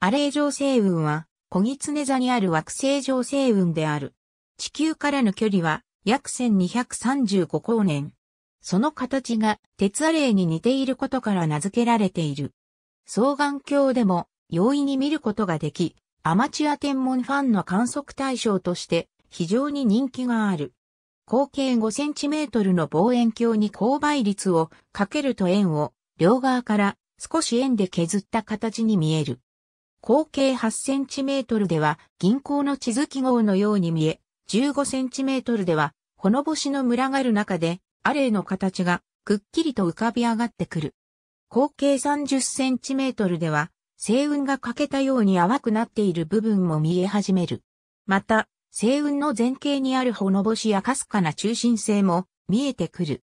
アレー上星雲は、小ネ座にある惑星上星雲である。地球からの距離は約1235光年。その形が鉄アレイに似ていることから名付けられている。双眼鏡でも容易に見ることができ、アマチュア天文ファンの観測対象として非常に人気がある。口径5センチメートルの望遠鏡に勾配率をかけると円を両側から少し円で削った形に見える。口径8センチメートルでは銀行の地図記号のように見え、15センチメートルでは、ほのぼしの群がる中で、アレイの形がくっきりと浮かび上がってくる。口径30センチメートルでは、星雲が欠けたように淡くなっている部分も見え始める。また、星雲の前景にあるほのぼしやかすかな中心性も見えてくる。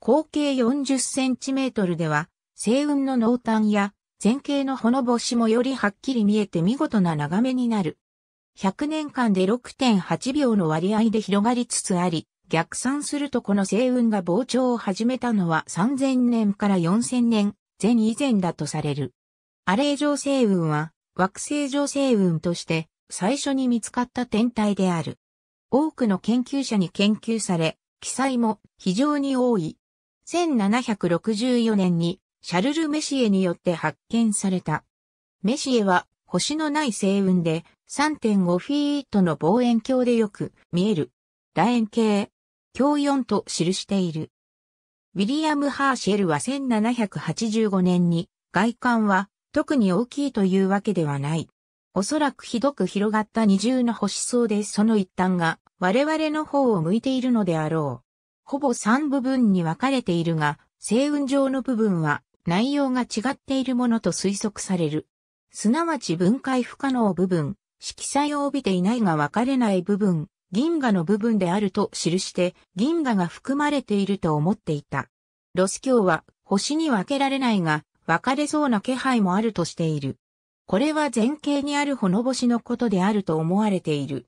口径40センチメートルでは、星雲の濃淡や前景のほのぼしもよりはっきり見えて見事な眺めになる。100年間で6.8秒の割合で広がりつつあり、逆算するとこの星雲が膨張を始めたのは3000年から4000年前以前だとされる。アレー状星雲は惑星状星雲として最初に見つかった天体である。多くの研究者に研究され、記載も非常に多い。1764年にシャルル・メシエによって発見された。メシエは星のない星雲で3.5フィートの望遠鏡でよく見える。楕円形、鏡4と記している。ウィリアム・ハーシェルは1785年に外観は特に大きいというわけではない。おそらくひどく広がった二重の星層でその一端が我々の方を向いているのであろう。ほぼ三部分に分かれているが、星雲上の部分は内容が違っているものと推測される。すなわち分解不可能部分、色彩を帯びていないが分かれない部分、銀河の部分であると記して銀河が含まれていると思っていた。ロス教は星に分けられないが分かれそうな気配もあるとしている。これは前景にあるほの星のことであると思われている。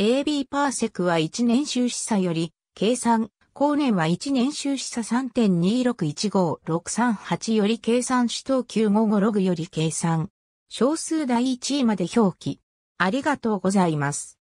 AB パーセクは1年収支差より計算、後年は1年収支差3.2615638より計算し等955ログより計算。小数第1位まで表記。ありがとうございます。